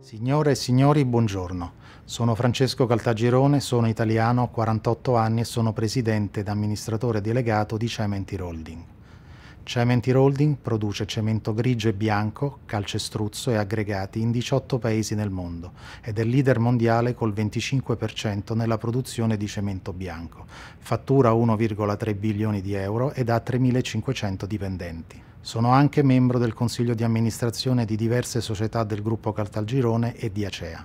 Signore e signori, buongiorno. Sono Francesco Caltagirone, sono italiano, 48 anni e sono presidente ed amministratore delegato di Cementi Holding. Cementi Holding produce cemento grigio e bianco, calcestruzzo e aggregati in 18 paesi nel mondo ed è leader mondiale col 25% nella produzione di cemento bianco. Fattura 1,3 bilioni di euro ed ha 3.500 dipendenti. Sono anche membro del consiglio di amministrazione di diverse società del gruppo Caltagirone e di Acea.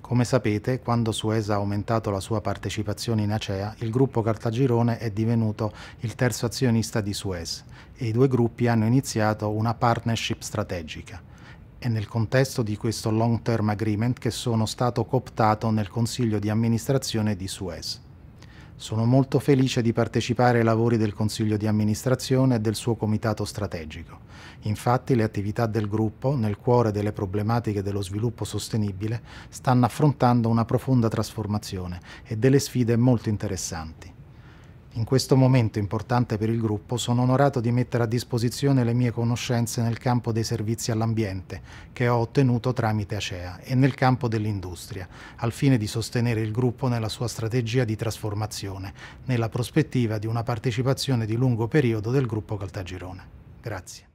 Come sapete, quando Suez ha aumentato la sua partecipazione in Acea, il gruppo Caltagirone è divenuto il terzo azionista di Suez e i due gruppi hanno iniziato una partnership strategica. È nel contesto di questo long term agreement che sono stato cooptato nel consiglio di amministrazione di Suez. Sono molto felice di partecipare ai lavori del Consiglio di amministrazione e del suo comitato strategico. Infatti le attività del gruppo, nel cuore delle problematiche dello sviluppo sostenibile, stanno affrontando una profonda trasformazione e delle sfide molto interessanti. In questo momento importante per il gruppo sono onorato di mettere a disposizione le mie conoscenze nel campo dei servizi all'ambiente che ho ottenuto tramite ACEA e nel campo dell'industria, al fine di sostenere il gruppo nella sua strategia di trasformazione, nella prospettiva di una partecipazione di lungo periodo del gruppo Caltagirone. Grazie.